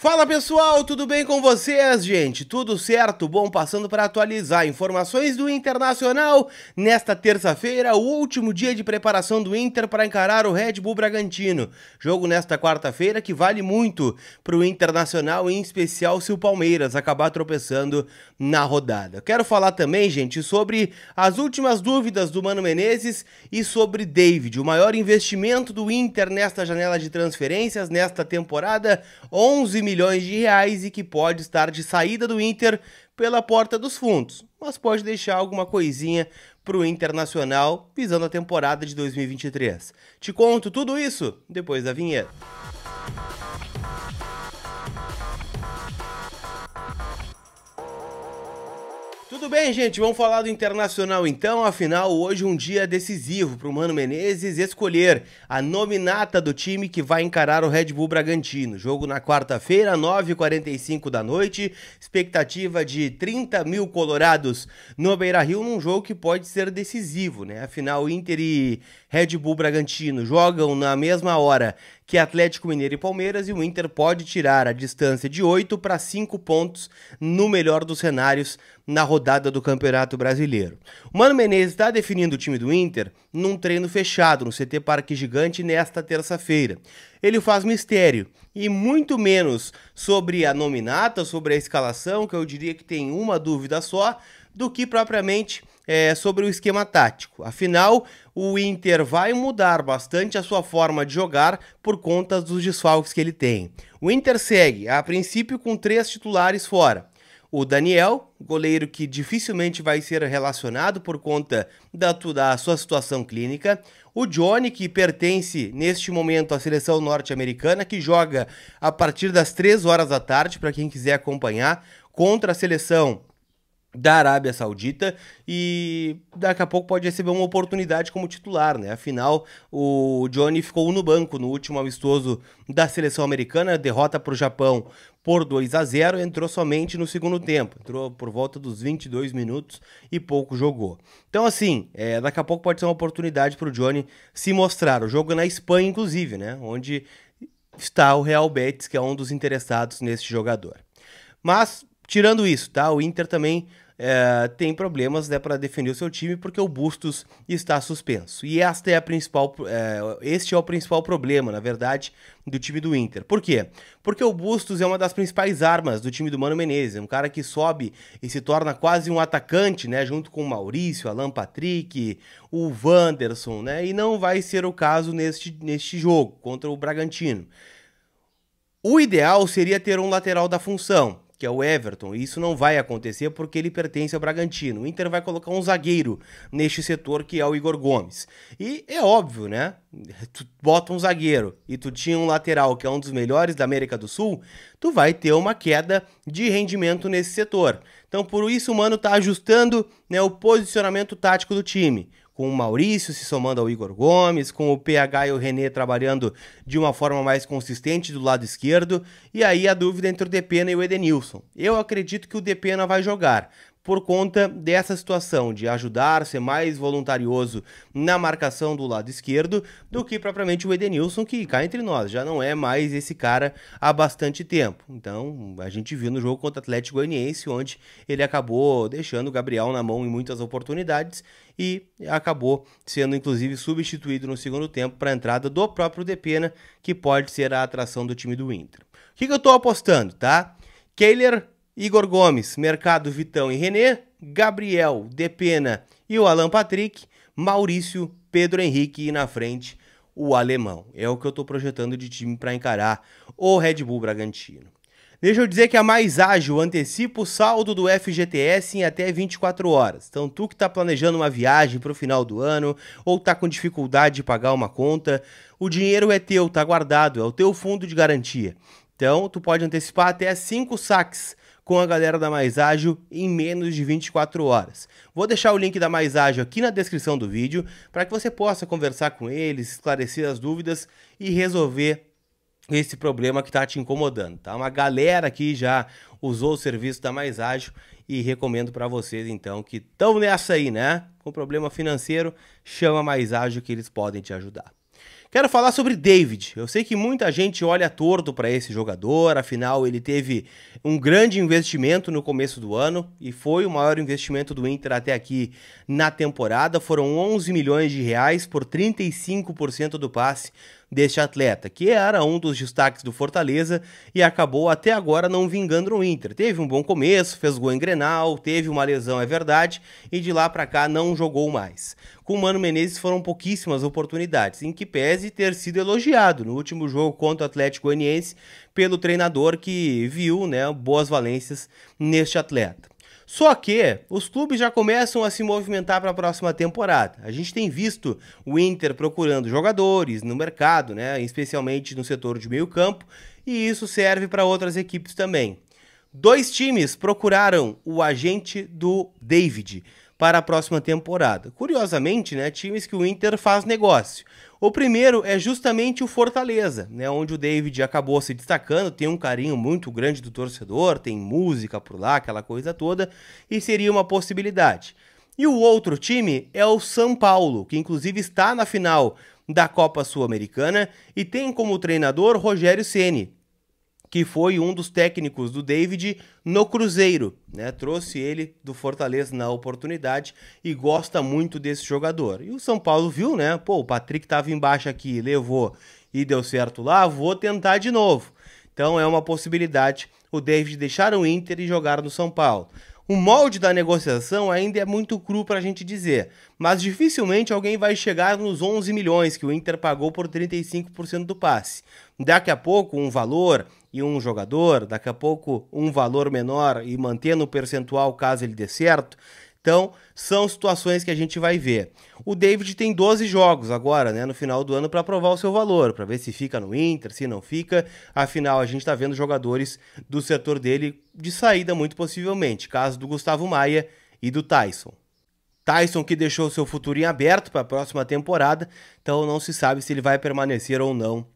Fala pessoal, tudo bem com vocês, gente? Tudo certo? Bom, passando para atualizar informações do Internacional. Nesta terça-feira, o último dia de preparação do Inter para encarar o Red Bull Bragantino. Jogo nesta quarta-feira que vale muito para o Internacional, em especial se o Palmeiras acabar tropeçando na rodada. Quero falar também, gente, sobre as últimas dúvidas do Mano Menezes e sobre David, o maior investimento do Inter nesta janela de transferências, nesta temporada, 11 milhões de reais e que pode estar de saída do Inter pela porta dos fundos, mas pode deixar alguma coisinha para o Internacional visando a temporada de 2023. Te conto tudo isso depois da vinheta. Tudo bem, gente? Vamos falar do Internacional então. Afinal, hoje um dia decisivo para o Mano Menezes escolher a nominata do time que vai encarar o Red Bull Bragantino. Jogo na quarta-feira, 9h45 da noite. Expectativa de 30 mil colorados no Beira-Rio num jogo que pode ser decisivo, né? Afinal, Inter e Red Bull Bragantino jogam na mesma hora que Atlético Mineiro e Palmeiras e o Inter pode tirar a distância de 8 para 5 pontos no melhor dos cenários na rodada do Campeonato Brasileiro. O Mano Menezes está definindo o time do Inter num treino fechado no CT Parque Gigante nesta terça-feira. Ele faz mistério e muito menos sobre a nominata, sobre a escalação, que eu diria que tem uma dúvida só, do que propriamente é, sobre o esquema tático. Afinal, o Inter vai mudar bastante a sua forma de jogar por conta dos desfalques que ele tem. O Inter segue, a princípio, com três titulares fora. O Daniel, goleiro que dificilmente vai ser relacionado por conta da, da sua situação clínica. O Johnny, que pertence neste momento à seleção norte-americana, que joga a partir das três horas da tarde, para quem quiser acompanhar, contra a seleção da Arábia Saudita e daqui a pouco pode receber uma oportunidade como titular, né? Afinal, o Johnny ficou no banco no último amistoso da seleção americana, derrota para o Japão por 2 a 0, entrou somente no segundo tempo, entrou por volta dos 22 minutos e pouco jogou. Então, assim, é, daqui a pouco pode ser uma oportunidade para o Johnny se mostrar. O jogo é na Espanha, inclusive, né? Onde está o Real Betis, que é um dos interessados nesse jogador. Mas Tirando isso, tá? O Inter também é, tem problemas né, para defender o seu time porque o Bustos está suspenso. E esta é a principal, é, este é o principal problema, na verdade, do time do Inter. Por quê? Porque o Bustos é uma das principais armas do time do Mano Menezes, é um cara que sobe e se torna quase um atacante, né, junto com o Maurício, Alan Patrick, o Wanderson, né, e não vai ser o caso neste, neste jogo contra o Bragantino. O ideal seria ter um lateral da função, que é o Everton. E isso não vai acontecer porque ele pertence ao Bragantino. O Inter vai colocar um zagueiro neste setor que é o Igor Gomes. E é óbvio, né? Tu bota um zagueiro e tu tinha um lateral que é um dos melhores da América do Sul, tu vai ter uma queda de rendimento nesse setor. Então, por isso o Mano está ajustando né, o posicionamento tático do time com o Maurício se somando ao Igor Gomes, com o PH e o René trabalhando de uma forma mais consistente do lado esquerdo, e aí a dúvida entre o Depena e o Edenilson. Eu acredito que o Depena vai jogar, por conta dessa situação de ajudar, ser mais voluntarioso na marcação do lado esquerdo do que propriamente o Edenilson, que cá entre nós já não é mais esse cara há bastante tempo. Então, a gente viu no jogo contra o Atlético Goianiense, onde ele acabou deixando o Gabriel na mão em muitas oportunidades e acabou sendo inclusive substituído no segundo tempo para a entrada do próprio Depena, que pode ser a atração do time do Inter. O que, que eu estou apostando, tá? Kehler Igor Gomes, Mercado Vitão e René, Gabriel, Depena e o Alan Patrick, Maurício, Pedro Henrique e na frente o alemão. É o que eu estou projetando de time para encarar o Red Bull Bragantino. Deixa eu dizer que a é mais ágil antecipa o saldo do FGTS em até 24 horas. Então, tu que está planejando uma viagem para o final do ano ou está com dificuldade de pagar uma conta, o dinheiro é teu, está guardado, é o teu fundo de garantia. Então, tu pode antecipar até 5 saques com a galera da Mais Ágil em menos de 24 horas. Vou deixar o link da Mais Ágil aqui na descrição do vídeo para que você possa conversar com eles, esclarecer as dúvidas e resolver esse problema que está te incomodando, tá? Uma galera aqui já usou o serviço da Mais Ágil e recomendo para vocês então que estão nessa aí, né? Com problema financeiro, chama Mais Ágil que eles podem te ajudar. Quero falar sobre David. Eu sei que muita gente olha torto para esse jogador, afinal ele teve um grande investimento no começo do ano e foi o maior investimento do Inter até aqui na temporada. Foram 11 milhões de reais por 35% do passe deste atleta, que era um dos destaques do Fortaleza e acabou até agora não vingando no Inter. Teve um bom começo, fez gol em Grenal, teve uma lesão, é verdade, e de lá para cá não jogou mais. Com o Mano Menezes foram pouquíssimas oportunidades, em que pese ter sido elogiado no último jogo contra o Atlético Goianiense pelo treinador que viu, né, boas valências neste atleta. Só que os clubes já começam a se movimentar para a próxima temporada. A gente tem visto o Inter procurando jogadores no mercado, né, especialmente no setor de meio-campo, e isso serve para outras equipes também. Dois times procuraram o agente do David para a próxima temporada. Curiosamente, né, times que o Inter faz negócio. O primeiro é justamente o Fortaleza, né, onde o David acabou se destacando, tem um carinho muito grande do torcedor, tem música por lá, aquela coisa toda, e seria uma possibilidade. E o outro time é o São Paulo, que inclusive está na final da Copa Sul-Americana e tem como treinador Rogério Ceni, que foi um dos técnicos do David no Cruzeiro, né? Trouxe ele do Fortaleza na oportunidade e gosta muito desse jogador. E o São Paulo viu, né? Pô, o Patrick estava embaixo aqui, levou e deu certo lá, vou tentar de novo. Então é uma possibilidade o David deixar o Inter e jogar no São Paulo. O molde da negociação ainda é muito cru para a gente dizer, mas dificilmente alguém vai chegar nos 11 milhões que o Inter pagou por 35% do passe. Daqui a pouco, um valor e um jogador, daqui a pouco, um valor menor e mantendo o percentual caso ele dê certo. Então, são situações que a gente vai ver. O David tem 12 jogos agora, né, no final do ano, para provar o seu valor, para ver se fica no Inter, se não fica. Afinal, a gente está vendo jogadores do setor dele de saída, muito possivelmente. Caso do Gustavo Maia e do Tyson. Tyson que deixou seu futuro em aberto para a próxima temporada, então não se sabe se ele vai permanecer ou não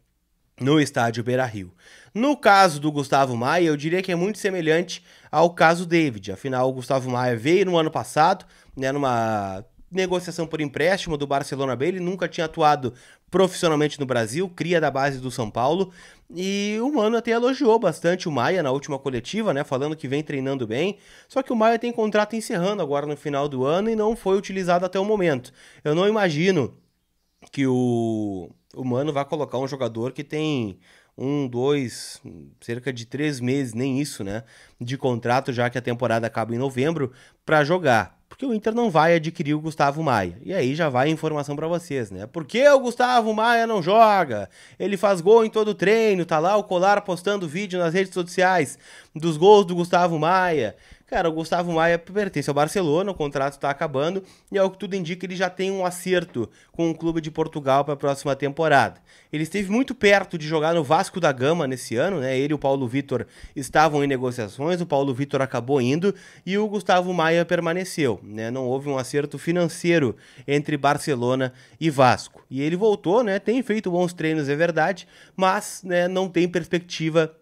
no estádio Beira-Rio. No caso do Gustavo Maia, eu diria que é muito semelhante ao caso David. Afinal, o Gustavo Maia veio no ano passado, né, numa negociação por empréstimo do Barcelona B, ele nunca tinha atuado profissionalmente no Brasil, cria da base do São Paulo, e o Mano até elogiou bastante o Maia na última coletiva, né, falando que vem treinando bem, só que o Maia tem contrato encerrando agora no final do ano e não foi utilizado até o momento. Eu não imagino que o o Mano vai colocar um jogador que tem um, dois, cerca de três meses, nem isso, né? De contrato, já que a temporada acaba em novembro, para jogar. Porque o Inter não vai adquirir o Gustavo Maia. E aí já vai a informação para vocês, né? Por que o Gustavo Maia não joga? Ele faz gol em todo treino, tá lá o Colar postando vídeo nas redes sociais dos gols do Gustavo Maia. Cara, o Gustavo Maia pertence ao Barcelona, o contrato está acabando e, ao que tudo indica, ele já tem um acerto com o clube de Portugal para a próxima temporada. Ele esteve muito perto de jogar no Vasco da Gama nesse ano, né? Ele e o Paulo Vitor estavam em negociações, o Paulo Vitor acabou indo e o Gustavo Maia permaneceu, né? Não houve um acerto financeiro entre Barcelona e Vasco. E ele voltou, né? Tem feito bons treinos, é verdade, mas né, não tem perspectiva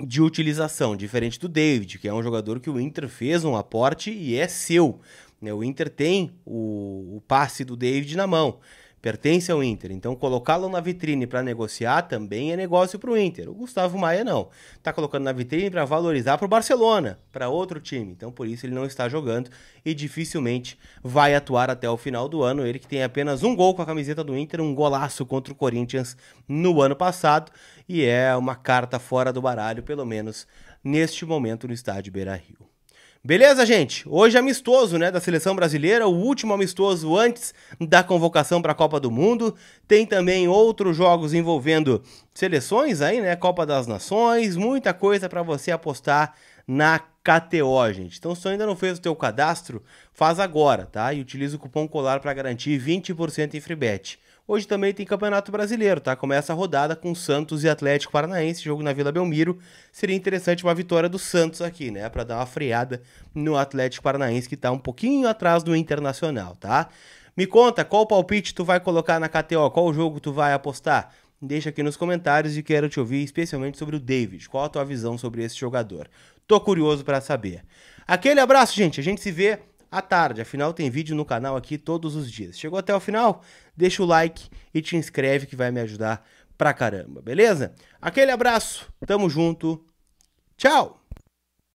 de utilização, diferente do David, que é um jogador que o Inter fez um aporte e é seu. Né? O Inter tem o, o passe do David na mão pertence ao Inter. Então, colocá-lo na vitrine para negociar também é negócio para o Inter. O Gustavo Maia não. Está colocando na vitrine para valorizar para o Barcelona, para outro time. Então, por isso ele não está jogando e dificilmente vai atuar até o final do ano. Ele que tem apenas um gol com a camiseta do Inter, um golaço contra o Corinthians no ano passado e é uma carta fora do baralho, pelo menos neste momento no estádio Beira-Rio. Beleza, gente? Hoje é amistoso, né, da seleção brasileira, o último amistoso antes da convocação para a Copa do Mundo. Tem também outros jogos envolvendo seleções aí, né, Copa das Nações, muita coisa para você apostar na KTO, gente. Então, se você ainda não fez o teu cadastro, faz agora, tá? E utiliza o cupom COLAR para garantir 20% em free bet. Hoje também tem Campeonato Brasileiro, tá? Começa a rodada com Santos e Atlético Paranaense, jogo na Vila Belmiro. Seria interessante uma vitória do Santos aqui, né? Para dar uma freada no Atlético Paranaense, que tá um pouquinho atrás do Internacional, tá? Me conta, qual palpite tu vai colocar na KTO? Qual jogo tu vai apostar? Deixa aqui nos comentários e quero te ouvir especialmente sobre o David. Qual a tua visão sobre esse jogador? Tô curioso para saber. Aquele abraço, gente. A gente se vê à tarde. Afinal, tem vídeo no canal aqui todos os dias. Chegou até o final? Deixa o like e te inscreve que vai me ajudar pra caramba, beleza? Aquele abraço, tamo junto, tchau!